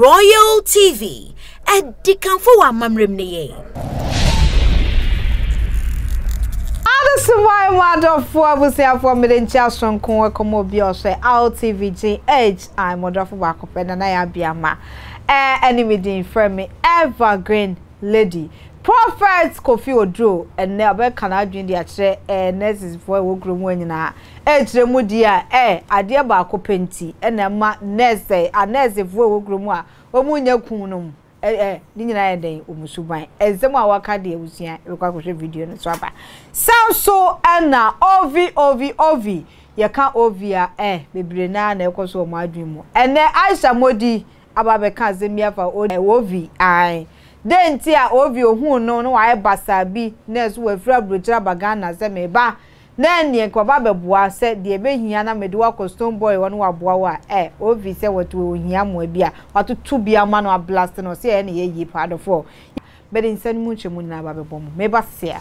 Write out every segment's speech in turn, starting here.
royal tv ɛdi kanfo wɔ amammerɛm ne yɛ adesomai mu adɔfoɔ abusuafoɔ mede nkyi asonko wɔkɔmɔ bi ɔsɛ rtv gye age a mmɔdɔfo baako pɛ nana yɛ abiama ɛɛ eh, ɛne me din frɛ me evergreen lady prophet kofi oduro ɛnɛ ɔbɛka n'adwene deɛ akyerɛ ɛɛ eh, nurses foɔ ɛwɔ kurom hɔ nyinaa ɛɛkyerɛ mu deɛ eh, a ɛɛ eh, adeɛ baako penti ɛna ɛma nurse a nurse foɔ ɛwɔ kurom a wɔn nyɛ kun no mu ɛɛ ne nyinaa yɛ dɛn wɔn suban ɛnsɛm a waka deɛ wosua ɛrekɔ akɔhwɛ video no so aba sam so ɛna ovi ovi ovi yɛka ovi a ɛɛ bebree naa na ɛkɔ so wɔn adwene mu ɛnɛ aisha modi aba abɛka asɛm bi afa ɛɛ ovi ae. denti eh, a obi ohun no no wae basa bi na so wafira burugira baga na ze me ba na ne nkɔba bɛboa sɛ deɛ bɛhia na mede wakɔ stone boy wɔ no waboa wo a ɛ ovi sɛ wɔto ohia mmoa bi a watoto bi ama no ablast no sɛ na yɛyie yi dɔfoɔ bɛde nsa no mu nkyɛ mu nyinaa babɛbɔ mu meba sea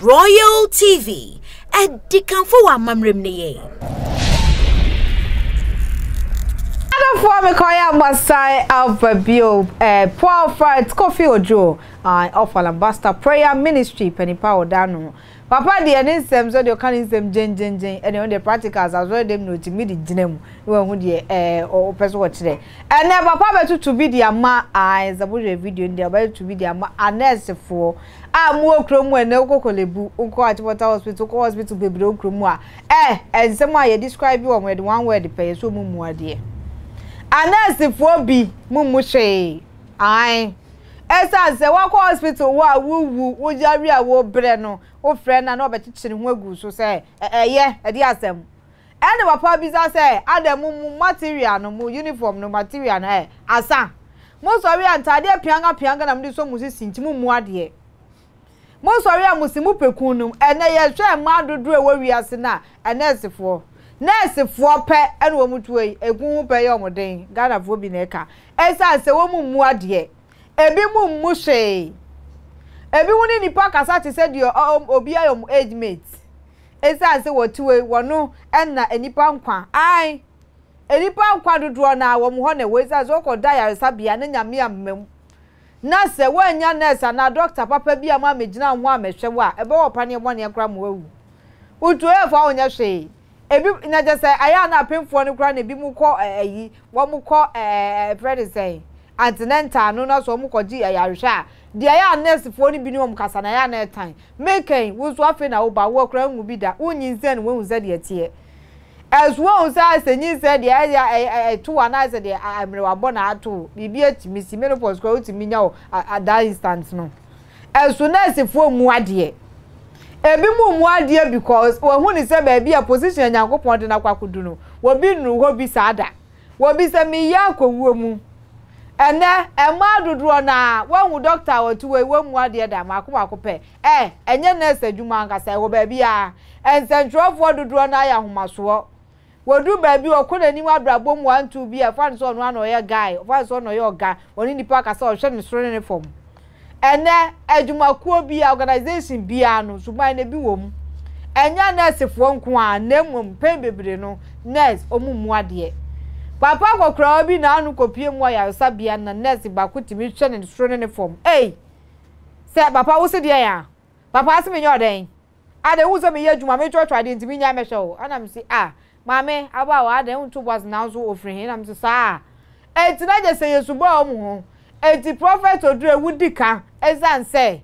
royal tv ɛdikanfo wɔ amammerɛm ne yɛ for me call ya masai alpha bio eh paul fight coffee ojo and of alabaster prayer ministry penny power danu papa the ne nsem so de kan nsem gen gen gen and on the practicals as well them no timi di gina mu we hu de eh o person watch kire and na papa betu to be dia ma ah, eyes abujo video ndia betu to be dia ma anesfo ah, amu ah, okro mu ene okokolebu nko atibota hospital ko hospital bebre okro mu a eh ensem a ye describe wo mo de one word pe so mu mu ade anasifo bi mumu hwee an ɛsiane sɛ wakɔ hospital wɔ a wogya wogyare a wobrɛ no wofrɛ no na ɔbɛkyekyere ho agu so sɛ ɛyɛ ɛde asɛm ɛne papa bisa sɛ ada mu mu material no mu uniform no material no ɛ asa mosɔre a ntaadeɛ pianga pianga na mo de so mo sisi nti mo mu adeɛ mosɔre a mo si mo pɛkun no ɛnɛ yɛhwɛ mmaa dodoɔ a ɛwɔ wiase na a nursefoɔ pɛ ɛna wɔn tuo yi egun ho pɛ yɛ wɔn den bi na ịka ɛsan sɛ wɔn mu mmu adeɛ ebi mu mmu hwee ebi mu ne nipa kasa te sɛ deɛ obi ayɛ wɔn age mate ɛsan sɛ wɔn tuo yi wɔn ɛna enipa nkwa ae enipa nkwa dodoɔ na wɔn na ɛwɔ ɛsan sɛ wɔkɔ da yaresabea ne nyame na sɛ wɔanya nurse anaa doctor papa bi a mo amegyina ho amɛhwɛ wo a ɛbɛwɔ paneɛ bɔneɛ kora mo awu wotuo yɛ ebi na gye sɛ ɛyɛ ana apemfoɔ no kora na ebi mu kɔ ɛyi wɔn kɔ ɛɛ fɛrɛ sɛn antinental no na so wɔn kɔ gye ɛyarehwɛ a deɛ ɛyɛ anɛsifoɔ no bi ne wɔn kasa na ɛyɛ anɛtan mekan wɔn nso afei na ɔba wɔn kora ŋu bi da wɔn nyi nsɛn no wɔn hu sɛ deɛ teɛ ɛsoɔ hu sɛ asɛnyi sɛ deɛ ɛyɛ ɛɛ ɛto wɔn anaasɛ deɛ amerewabɔ na ato biribi etimi si menopause kora otimi nya wɔ ada instant no ɛso nɛsifoɔ mu adeɛ ebi mu mu adeɛ because wɔhu ne sɛ baabi a position nyankopɔn de n'akwakodu no wɔbi nu hɔ bi saa da wɔbi sɛ meyɛ akɔwuo mu ɛnɛ ɛmaa dodoɔ naa wɔhu dɔkta wɔtu mu adeɛ da mako mako pɛ ɛ ɛnyɛ nɛɛsɛ adwuma ankasa ɛwɔ baabi a nsɛntwerɛfoɔ dodoɔ naa yɛ ahomasoɔ wɔduru baabi ɔkɔ n'anim abrabɔ mu wantu bi a ɛfa ne sɛ ɔno ana ɔyɛ guy ɔfa ne sɛ ɔno ɔyɛ ɔga nipa kasa ɔhwɛ ne soro ne ne fam. ɛnɛ adwumakuo bi organization organisation bi a no suban na bi wɔ mu ɛnya nɛɛsefoɔ nko a na mmom pɛn bebree no nurse ɔmo mu papa akɔkora bi na ano kɔpie mu ayaresabea na nurse baako tumi hwɛ ne soro ne ne fam ɛy sɛ papa wosi ya papa a papa asome nyɛ ɔdɛn ada ewu sɛ meyɛ adwuma metwɔtwɔ adeɛ ntumi nya mɛhwɛ o ana m si a maame abaawa ada ewu nto bɔs na nso ofiri hɛn na m si saa ɛtina gye sɛ yɛ subɔ ɔmo ho. eti prọfẹt odurewu di kan ɛsan sɛ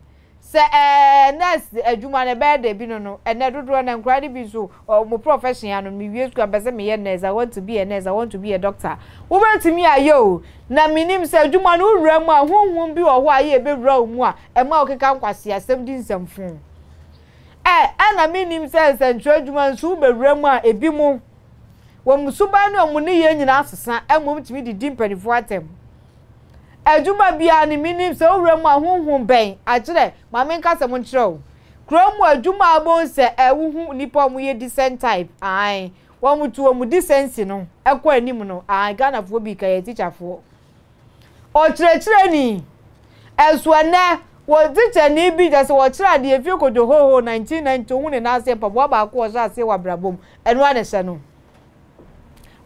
sɛ ɛɛ eh, nurse. adwuma eh, no ɛbɛyɛ dɛbi no no ɛnɛ dodoɔ no nkura de bi so ɔmo prɔfɛshin ano mi wie sukuu abɛsɛ mi yɛ nurse. i want to be a nurse i want to be a doctor wobɛtumi ayɛ o na minim sɛ adwuma no wura mu a huhun bi wɔ hɔ a yɛ ebɛwura wɔn mu a ɛmo a ɔkeka nkwasi asɛm di nsɛmfo ɛ eh, ɛna minim sɛ nsɛntwerɛ adwuma nso wobɛwura mu a ebi mu wɔn suban no a wɔn ne yɛ nyinaa asesa ɛmo tumi didi mpanyinfoɔ atɛm adwuma biara ne menim sɛ wowura mu a honhom bɛn akyerɛ maame nkasɛm nkyerɛ wo kurom mu adwuma abɔn sɛ ɛwohu nipa a wɔyɛ decent type ae wɔn mu tu mu decency no ɛkɔ anim no ae ghanafoɔ bi ka yɛ tikyafoɔ ɔkyerɛkyerɛni ɛsoɛnɛ wɔ tikyɛni bi gya sɛ wɔkyerɛ adeɛ fie kodohoho 1990 ohun ne nan ase mpaboa baako ɔhyɛ ase wɔ abrabom ɛnua ne hyɛ no.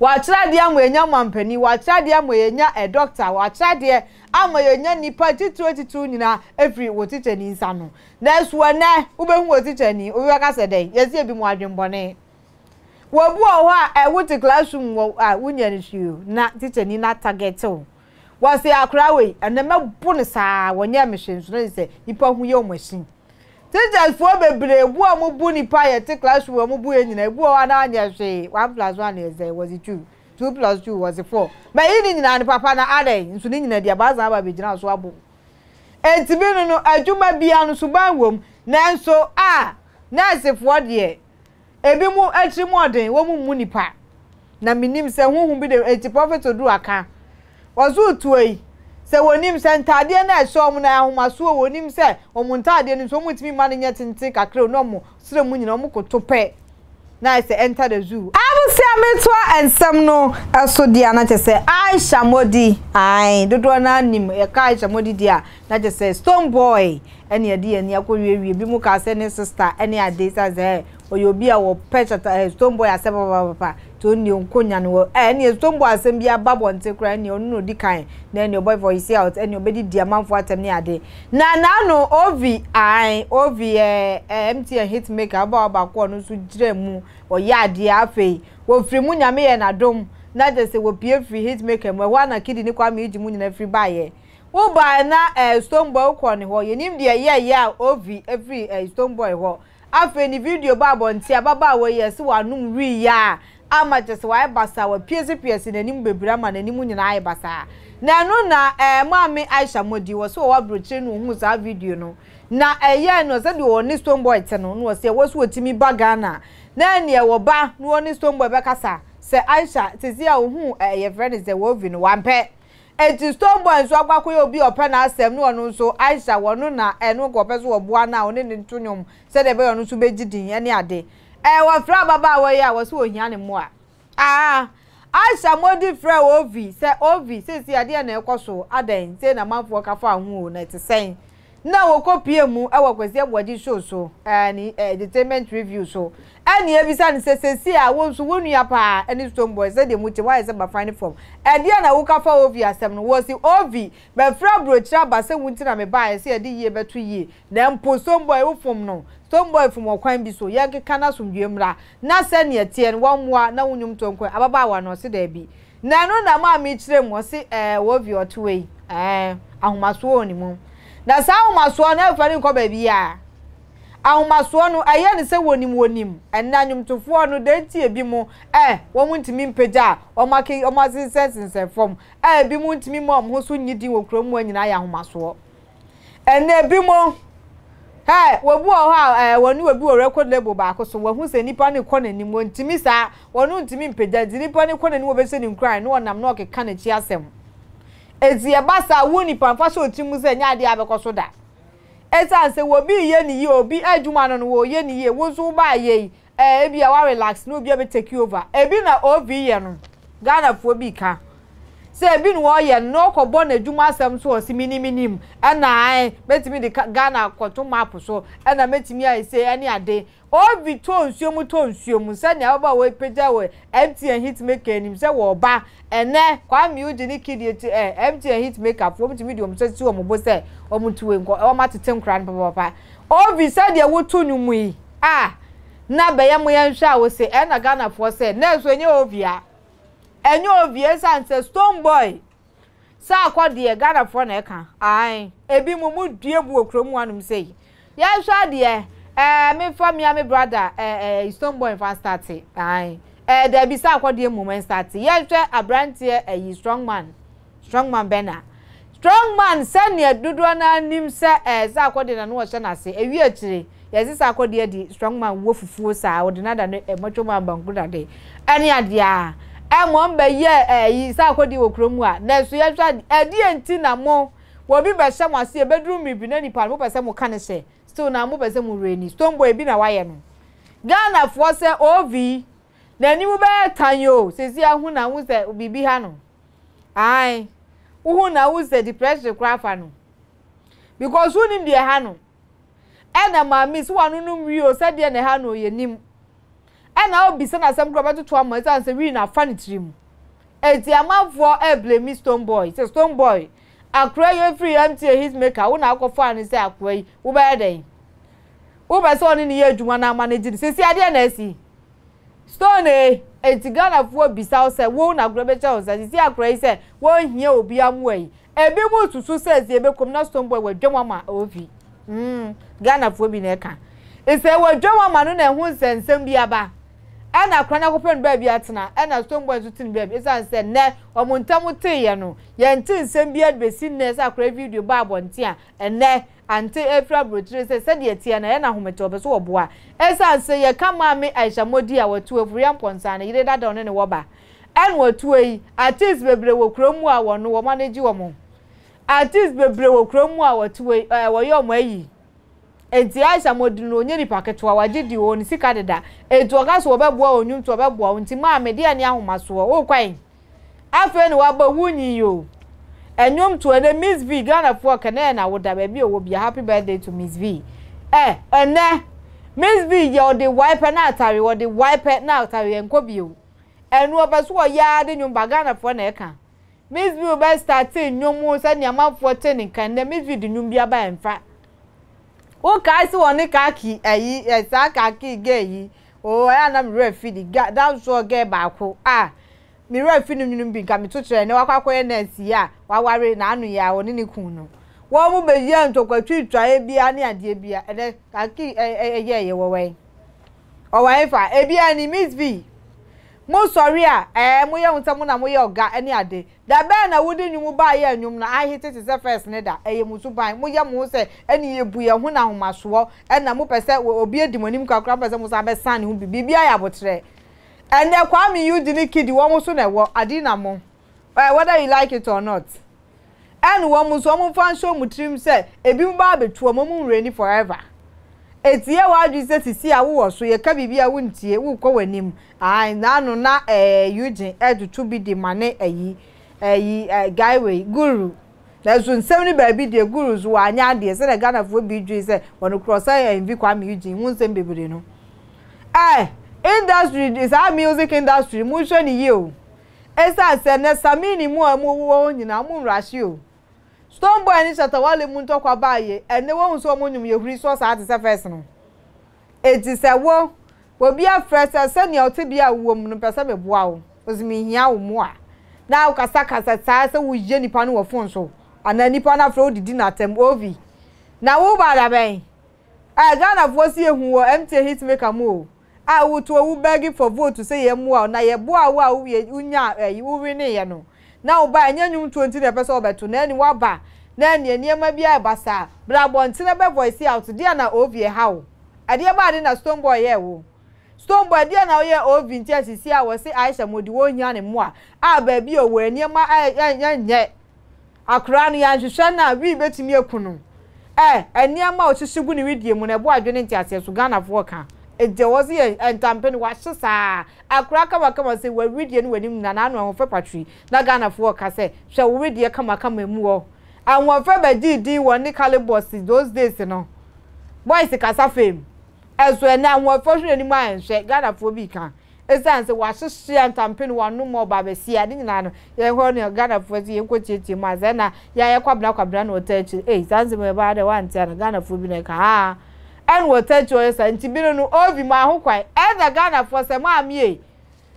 wakyerɛ adeɛ ama yɛnya mampanin wakyerɛ adeɛ ama yɛnya ɛdɔkta eh, wakyerɛ adeɛ ama yɛnya nipa titiro titiro nyinaa efiri wɔ tikya ni nsa no na esu ɛnɛ wobɛhu wɔ tikya ni owi akasa dɛ yɛsi ebi mu adwembɔne wɔbu wɔ hɔ a ɛwo eh, te classroom wɔ a wunya ne hwee na tikya ni na target o wɔsi akora wei ɛnɛ mɛbo ne saa wɔnyɛ mehwɛ nso ne sɛ nipa ho yɛ wɔn akyi. teachers fo bebree ebu a mo bu nipa yɛ te classroom a wɔn bu yɛ nyinaa ebu a wɔn anan yɛ hwee one plus one yɛ zɛ wɔsi two two plus two wɔsi four mɛ yi ni nyinaa ni papa na Ade, adɛ nso ni nyinaa deɛ baasa aba abegyina so abo ntumi no no adwuma bia no suban wɔ mu nanso a nɛɛsefoɔ deɛ ebi mu akyiri mu ɔden wɔn mu mu nipa na minim sɛ huhu bi de eti prɔfɛt odu aka wɔso tuo yi se wɔnim sɛ ntaadeɛ no ɛhyɛ ɔmo na ahomasoɔ wɔnim sɛ ɔmo ntaadeɛ no nso ɔmo ntumi ma no nyɛ tenten kakra na ɔmo serɛ mu nyina ɔmo koto pɛ na ɛsɛ enter the zoo. abosia metoa nsɛm no ɛso deɛ na kyɛ sɛ aisha modi ae dodoɔ no anim yɛka aisha modi deɛ na kyɛ stone boy ɛne yɛde yɛn ani akɔwiewie bi mu kaa sɛ ne sister ɛne ade sɛ sɛ ɔyɛ obi a wɔpɛ kyata stone boy asɛ papapapa toni onkonyane wɔ ɛɛ eh, ne esombo asɛm bi aba abɔnten ne ɔno na odi kan na voice out eh, di ne ade na n'ano ovi ovi eh, mtn hit maker abaa baako ɔno nso afei nyame na hit maker na iji nyina na ɛɛ stoneboy ne a ovi efiri ɛɛ stoneboy hɔ afei ne video ba abɔnten ababaawa yɛ ama kyesɛ wayɛ basaa wapie piese pie n'anim bebree ama n'anim nyinaa ayɛ basaa na ɛno na ɛɛ eh, maame aisha modi wɔ so wɔ aburokyire no ohun saa video no na ɛyɛ no sɛdeɛ wɔ ne stone boy te no na wɔsi ɛwɔ so wɔtumi ba ghana na ɛneɛ wɔ ba na wɔn ne stone boy bɛkasa sɛ aisha sisi a ohun ɛyɛ eh, fɛ ne sɛ wɔvi no wampɛ eti stone boy nso agbakɔ yɛ obi na n'asɛm ne wɔn nso aisha wɔn eh, no na ɛno kɔpɛ so wɔ boa na ɔne ne to ne mu sɛdeɛ ɛbɛyɛ ɔno nso bɛgyi din ɛne ade eh wɔfra ababaawa yi a wɔso ohia ne mu a aa ahyɛ modi frɛ ovi sɛ ovi sɛsi adeɛ na ɛkɔ so adan sɛ na amanfoɔ kafa ho na ɛte sɛn na wɔkɔ pie mu ɛwɔ kwasi ɛwɔgye show so ɛne entertainment review so ɛne ebisa ni e sesesi a wɔn nso wɔn nua paa ɛne stone boy sɛdeɛ mu te wɔayɛ sɛ bafa ne fam ɛdeɛ e na wokafa ovi asɛm no wɔ si ovi bɛfra burokyerɛ aba sɛ wɔn ti na me baa ɛsɛ e yɛde yie bɛto yie na mpo stone boy wo fam no stone boy fam ɔkwan bi so yɛn keka na asomdue mmra na sɛneɛ teɛ no wɔn mmoa na wɔn nnwom tɔnkɔn ababaawa na ɔsi daabi na ɛno na maame kyerɛ mu ɔsi ɛɛ eh, wɔvi ɔto wɔ yi ɛɛ eh, ahomasoɔ wɔ na saa ahomasoɔ no afɔre nkɔ baabi ahomasoɔ no ɛyɛ ne sɛ wɔnim wɔnim ɛnna nnwomtofoɔ no dantie bi mu ɛ wɔn ntumi mpagya a wɔn ake fam ɛ mu ntumi mu a wɔn ho so nyi wɔ kurom mu nyinaa yɛ ahomasoɔ label baako so wɔn ho sɛ nipa n'anim wɔn saa wɔn ntumi mpagya nti nipa kɔ n'anim ne nkran wɔnam ezi gbasa wu nipa mfa so otim sɛ nyɛ adeɛ abɛkɔ so da ɛsan sɛ obi yɛ ne yie obi adwuma no no wɔyɛ ne yie wo nso woba ayɛ yi eh, ebi a wa relax na obi a take over ebi na obi yɛ no ghana foɔ bi ka sɛ ebi na wɔyɛ no na ɔkɔbɔ n'adwuma asɛm so ɔsi miniminim ɛna ɛn mɛtumi de ghana akɔto map so ɛna mɛtumi ayɛ sɛ ɛne ade obi tɔ nsuo mu tɔ nsuo mu sɛnea ɔba wɔ apagya wɔ mtn hitmaker anim sɛ wɔ ɔba ɛnɛ kwame ugye ne kidi eti ɛ mtn hitmaker fo wɔn ti mi di wɔn sɛ si wɔn bo sɛ wɔn tu wɔn nkɔ wɔn atete nkora no papaapa obi sɛdeɛ wotu no mu yi a na bɛyɛ mo yɛn hwɛ a wɔsɛ ɛna ghanafoɔ sɛ nɛɛso enye obia enye obia san sɛ stone boy saa akɔ deɛ ghanafoɔ na ɛka ae ebi mo mu due bu wɔ kurom hɔ nom sɛ yi yɛn hwɛ adeɛ. Eh, me for me, my brother. mi brada ɛɛ stone boy nfa start ɛɛ dabi sa akɔdeɛ mu mɛ start yɛhwɛ aberanteɛ ɛyi strong man strong man bɛ strong man Send sɛnea dodoɔ naa nim sɛ ɛɛ sa akɔdeɛ na no wɔhyɛ n'ase ewi akyire yɛsi according to the strong man wo fufuo saa wɔde nada no ɛmɔtwe mu abanko dade ɛne adeɛ a ɛmɔ mbɛ Eh, ɛyi sa akɔdeɛ wɔ kurom a na nso yɛhwɛ ɛdeɛ nti na mo wɔbi bɛhyɛ mo ase ebeduru eh, mmibi eh, na nipa no mo pɛ sɛ mo ka ne hyɛ still na mo pese mu reni stone boy bi na waye no Ghana foɔ sɛ ovi na bɛyɛ tan yi o sisi ahu na ahu sɛ biribi ha no ae wohu na ahu sɛ depression kora fa no because who wonim deɛ ha no ɛna maame si wa nonum wi o sɛdeɛ na ha no yɛ nim ɛna obisa na asɛm kora bɛtoto ama ɛsan sɛ wi na afa ne tirim eti amanfoɔ ɛblame stone boy sɛ stone boy. akora yi efiri mta hitmaker wo na akɔ fan sɛ akora yi wobɛyɛ dɛn wobɛ sɛ ɔne ne yɛ adwuma na ama ne gyi sisi adeɛ na esi stone ee eti ghanafoɔ bisa sɛ wo na akora bɛkyɛ wɔn sɛ sisi akora yi sɛ wɔnhia obi amoa yi ebi mu tutu sɛ esi ebekom na stone boy wɔadwa mu ama ofi mm ghanafoɔ bi na ɛka esi wɔadwa mu ama no na ɛho nsɛnsɛm bi aba. ɛna akora na akɔpɛ no baabi atena ɛna stone boy nso ti no baabi ɛsan sɛ nnɛ wɔn ntam te yɛ no yɛn ti nsɛm bi adubesi nnɛ sɛ akora video ba abɔnten a ɛnnɛ ante efiri aburokyire sɛ sɛdeɛ tia na ɛna ahometɔ ɔbɛ so wɔ boa ɛsan sɛ yɛka maame aisha modi a wɔtu efuru yɛn pɔnsa na yire dada ɔne ne wɔba ɛna wɔtu yi artist bebree wɔ kurom mu a wɔn no wɔn anagye wɔn artist bebree wɔ kurom mu a wɔtu yi ɛɛ wɔyɛ wɔn ayi Enti aisha modinu onye nipa ketewa wagye di wɔn ne sika deda etu ɔka so wɔbɛboa wɔn nyum to wɔbɛboa wɔn nti maa media ne ahomasoɔ wɔkwan afei na wunyi o enyum to miss v ghana foɔ kɛnɛɛ na wɔda baabi a wɔwɔ happy birthday to miss v Eh ene miss v yɛ ɔde wipe na atare ɔde wipe na atare yɛn nkɔ bio ɛnu ɔbɛ so wɔ yaa de miss v bɛ starti te nyum sɛ nneɛma foɔ te miss v de nyum bi aba o kaasi woni kaki ayi eh, esa eh, eh, kaki ge yi o ya na mire fi di ga da so ge ba ko ah mire fi nu nu bi nka mi tutu ne wakwa kwa na si ya na anu ya oni ni kun no wo mu be ye ntokwa twi twa e bia ade bia eye eye wo wen o wa ifa e bia ni miss mo sɔre a ɛɛ eh, mo yɛ ntɛ mo na mo yɛ ɔga ɛne ade da bɛɛ na wudi nnwom ba yɛ nnwom na ahe tete sɛ first ne da ɛyɛ mo so ban mo yɛ mo ho sɛ ɛne yɛ bu yɛn ho na ahomasoɔ ɛna mo pɛ sɛ obi edi mo kakra pɛ mo sa abɛsan ne ho bi biribi ayɛ abotire ɛnɛ kwame yi di ne kidi wɔn so na ɛwɔ adi na mo ɛɛ whether you like it or not ɛna wɔn mo so wɔn fa nso mo tirim sɛ ebi mo ba abɛtua mo mo nwura forever. etie w'adwi sɛ sisi a wowɔ so yɛka biribi a wontie wokɔ w'anim naano na yujin ɛtoto eh, eh, bi de ma ne ayi ayi eh, guyway guru nanso nsɛm no baabi deɛ guru so wanyɛ adeɛ sɛdeɛ ghanafoɔ bi dwi sɛ wɔn korɔ sɛ ɛnvi kwame eugene ho nsɛm bebree no ɛɛ industry saa music industry mu nhwɛ ne yie o ɛsan sɛ ne samini mu a mu wɔ nyinaa mu nwura hye o. stone boy ni shata wale mu ntɔkwa baaye ɛne wɔn nso wɔn nyum yehuri so saa te sɛ fɛs no eti sɛ wo obi afrɛ sɛ sɛnea ɔte bi a wɔ mu no pɛ sɛ meboa wo osimi hia wo mu a na kasa kasa saa sɛ woyie nipa no wɔ fon so anaa nipa no afrɛ odidi n'atam ovi na wo ba adabɛn ɛɛ ghanafoɔ si ehu wɔ mta hitmaker mu o a wotu owu bɛgi for vote sɛ yɛ mu a na yɛ bo a wo a wonya ɛyi wuri ne yɛ no. na wo enye nwum 20 na pese obeto na ni waba na ni enema bia be voice out dia na ovie ha ade ba ade na stone boy ye wo stone boy dia na ye ovi nti asisi a wo aisha modi wo hia ne mo a a ba bi o wo enye nye akra ya na wi betumi ekunu eh o ni widie mu na bo adwene gana fo ka nti eh, wɔ eh, se yɛ ntampeni wahye saa akora kamakama sɛ wɔaredie no w'anim na n'ano ahoɔfɛ patwi na ghanafoɔ ka sɛ hwɛ wɔredie kamakama mu wɔ ahoɔfɛ bɛgyee din wɔ ne kalibɔs those days no boys kasa fam ɛso ɛnɛ ahoɔfɛ hwɛ anim a nhwɛ ghanafoɔ bi ka ɛsiane sɛ wɔahyehyɛ ntampeni wɔanom ɔba abɛsia ne nyinaa no yɛhɔ ne ghanafoɔ sɛ yɛnkɔ tiatia mu a sɛ na yɛayɛ kwabena kwabena na ɔtɔ akyiri ei saa nsɛm ɛbaa dɛ woante a na eh, ghanafoɔ bi e ɛna wɔtɛ kyerɛ yɛ sɛ nti bi no obi mu aho kwan ɛna ghana fo sɛ maame yɛ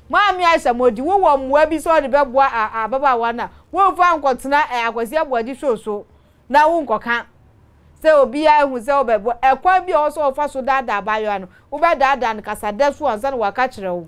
maame ahyɛ mo di wowɔ mmoa bi sɛ ɔde bɛboa a ababaawa na wofa nkɔtena ɛ akwasi abuadi show so na wonkɔka sɛ obiara ehu sɛ ɔbɛboa ɛkwan bi a ɔsɛ ɔfa so daadaa abayewa no wobɛdaadaa no kasadɛ so ansa na waka kyerɛ wo.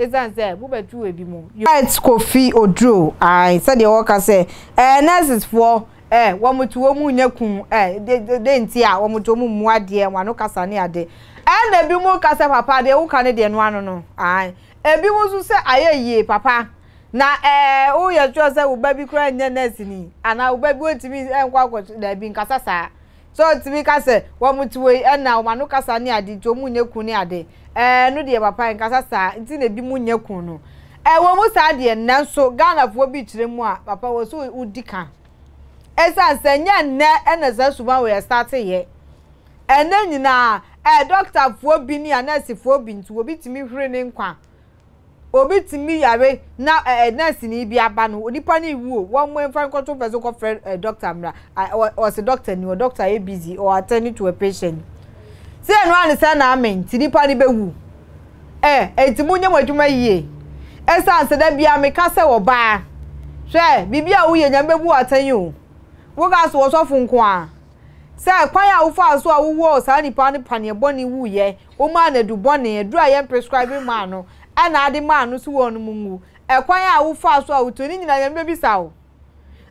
ɛsiane sɛ mobɛtu mu. right kofi oduro ayi sɛdeɛ wɔka sɛ ɛɛ eh, nurses foɔ ɛɛ eh, wɔn tu wɔn mu nye kun eh, de de nti a wɔn tu mu mu adeɛ wɔn ano kasa ne ade ɛna ebi mu kasa papa deɛ woka ne deɛ no ano no ayi ebi mu nso sɛ ayɛ papa na ɛɛ woyɛ sure sɛ wo ba bi koraa nyɛ ni anaa wo ba bi wɔntumi nkɔ akɔ daabi nkasa saa. so tumi kasɛ ti wɔ na wɔn ano kasa eh, ne ade nti wɔn nyɛ kun ade ɛɛ no papa kasa nti na bi mu nyɛ kun no eh, ɛwɔ mu saa deɛ nanso bi mu a papa wɔ so wodi ka ɛsan sɛ nyɛ na ɛna sɛ suma wɔ yɛ bi bi nti ne nkwa. obi tumi yare na ɛɛ eh, eh, nɛɛsi ni bi aba no onipa ni iwu o wɔn mo nfa nkɔtɔ pɛ so kɔfrɛ ɛɛ dɔkta mra ɛ ɔsi dɔkta ni o dɔkta yɛ busy ɔ atɛni to a patient si ɛnu anisa na amen ti nipa ni bɛ wu ɛ eti mu nye mo adwuma yie ɛsan sɛdɛ bia mi kasa wɔ baa hwɛ bibi a woyɛ nyɛ bɛbu atɛni o woga so wɔsɔfo nko a sɛ kwan a wofa so a wowɔ saa nipa ne paneɛ bɔne wuyɛ wɔn a na edu bɔne prescribe maa ɛna ade maa no so wɔ no mu ngu ɛkwan a wofa so a wotu ne nyinaa yɛn bɛbisa wo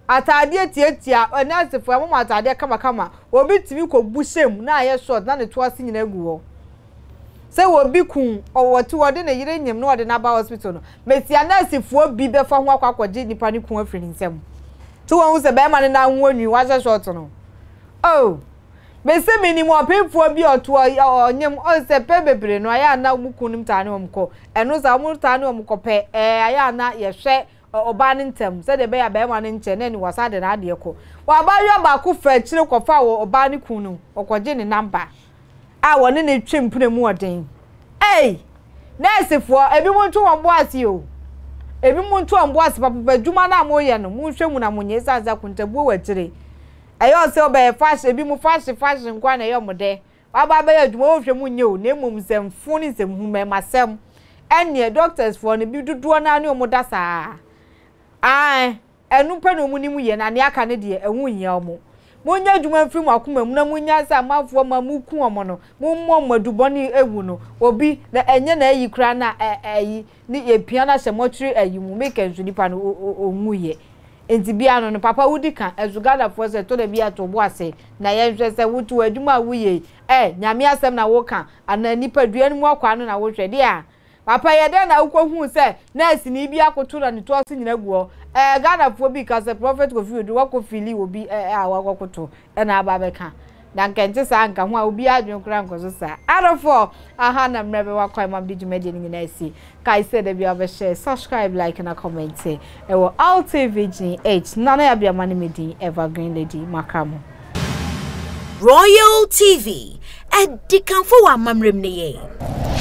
ataadeɛ tiatia ɛnɛɛsefo ɛmo mo ataadeɛ kamakama obi tumi kɔ bu na ayɛ short na ne to ase nyinaa gu hɔ sɛ obi kun ɔwɔ ti wɔde ne yere nyim na ɔde n'aba hospital no mesia nɛɛsefoɔ bi bɛfa ho akɔ akɔgye nipa ne kun afiri ne nsam tí wɔn ho sɛ bɛrima ne nan nwi onwi wahyɛ short no oh. bɛsɛ mi nim ɔpemfoɔ bi ɔto ɔnyam ɔsɛ pɛ bebree no ayɛ ana mu kun taa e, ne wɔn kɔ ɛno saa wɔn taa ne wɔn kɔ ni ɛɛ ayɛ ana yɛhwɛ ɔbaa ne ntɛm sɛdeɛ ɛbɛyɛ bɛrima ne nkyɛn na ɛni wɔsa de ba kɔ wɔabaayewa baako fɛ akyire kɔfa wɔ ɔbaa ne kun no ɔkɔgye ne namba a wɔne ne twɛ mpene mu ɔden ɛy nɛɛsifoɔ ebi mo nto wɔn bo ase o ebi mo nto wɔn bo ase papa dwuma no a mo yɛ no mo nhwɛ mu na mo nyɛ sansa kuntabuo wɔ akyire ɛyɛ ɔsɛ ɔbɛyɛ fashion ebi mu fashion fashion nkwa na ɛyɛ ɔmo dɛ waba abɛyɛ adwuma ɔhwɛ mu nye o na emu nsɛmfo ne nsɛmhumɛmasɛm ɛnneɛ doctors foɔ no bi dodoɔ naa ne ɔmo da saa ae enu pɛ na ɔmo ne mu yɛ na ne aka ne deɛ nye nyɛ ɔmo monye adwuma mfiri mu akoma mu na monye asa amanfoɔ ma muku ɔmo no mommɔ ɔmo adubɔne ewu no obi na enye na ɛyi kura na ɛyi ne yɛpia na ahyɛ mɔtiri ɛyi mu meka nso nipa no ɔnwu yɛ nti bi ano no papa wodi ka ɛzugadafoɔ sɛ ɛtɔ dɛbi ato bo ase na yɛnhwɛ sɛ wotu adwuma a woyɛ ɛ nyame asɛm na woka ana nipadua no mu ɔkwa no na wohwɛ deɛ a papa yɛ dɛ na wokɔhuu sɛ nɛɛsi na ibi akoto na ne toɔ so nyina gu hɔ ɛɛ ghanafoɔ bi ka sɛ prɔfɛt kofi odu wakɔ fili obi ɛɛ a wakɔkoto ɛna aba abɛka na nkɛnte saa nka ho a obi adwene kora nkɔ so saa adɔfoɔ aha na mmerɛ bɛwɔ akwan mam de dwumadie no nyinaa si kae sɛ da bia wobɛhyɛ subscribe like na comment ɛwɔ altv gin 8 nano yɛabeama no medin evergreen lady maka mo royal tv ɛdikanfo wɔ amammerɛm ne yɛ